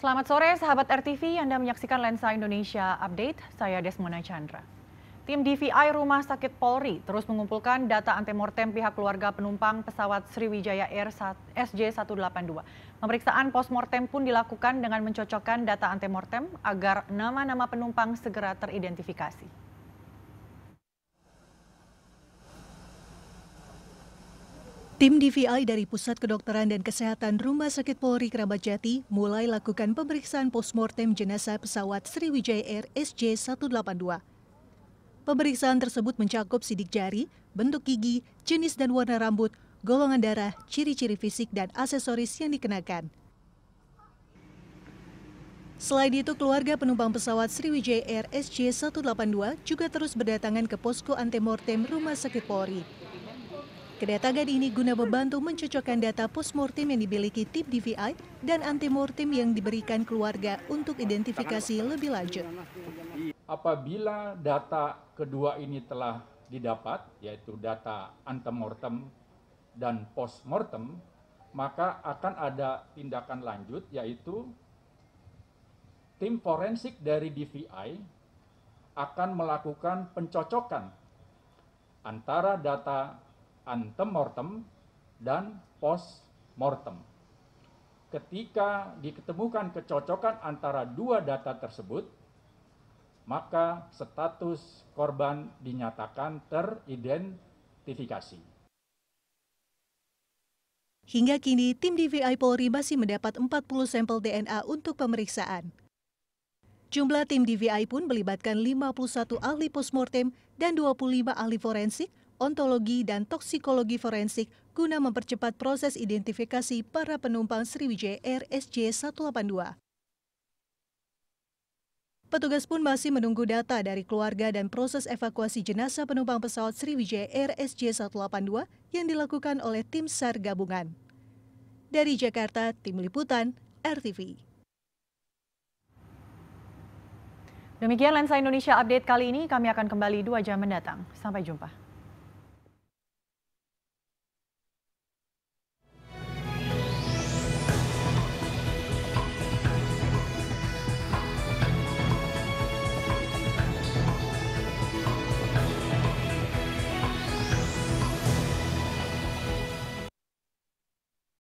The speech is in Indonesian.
Selamat sore sahabat RTV, Anda menyaksikan Lensa Indonesia Update, saya Desmona Chandra. Tim DVI Rumah Sakit Polri terus mengumpulkan data antemortem pihak keluarga penumpang pesawat Sriwijaya Air SJ182. Pemeriksaan postmortem pun dilakukan dengan mencocokkan data antemortem agar nama-nama penumpang segera teridentifikasi. Tim DVI dari Pusat Kedokteran dan Kesehatan Rumah Sakit Polri Kerabat Jati mulai lakukan pemeriksaan postmortem jenazah pesawat Sriwijaya Air SJ182. Pemeriksaan tersebut mencakup sidik jari, bentuk gigi, jenis dan warna rambut, golongan darah, ciri-ciri fisik dan aksesoris yang dikenakan. Selain itu, keluarga penumpang pesawat Sriwijaya Air SJ182 juga terus berdatangan ke posko antemortem Rumah Sakit Polri. Kereta Guide ini guna membantu mencocokkan data postmortem yang dimiliki tim DVI dan antimortem yang diberikan keluarga untuk identifikasi lebih lanjut. Apabila data kedua ini telah didapat, yaitu data antemortem dan postmortem, maka akan ada tindakan lanjut yaitu tim forensik dari DVI akan melakukan pencocokan antara data Antemortem dan postmortem. Ketika diketemukan kecocokan antara dua data tersebut, maka status korban dinyatakan teridentifikasi. Hingga kini, tim DVI Polri masih mendapat 40 sampel DNA untuk pemeriksaan. Jumlah tim DVI pun melibatkan 51 ahli postmortem dan 25 ahli forensik ontologi, dan toksikologi forensik guna mempercepat proses identifikasi para penumpang Sriwijaya Air SJ182. Petugas pun masih menunggu data dari keluarga dan proses evakuasi jenazah penumpang pesawat Sriwijaya Air SJ182 yang dilakukan oleh tim SAR gabungan. Dari Jakarta, Tim Liputan, RTV. Demikian Lensa Indonesia Update kali ini. Kami akan kembali dua jam mendatang. Sampai jumpa.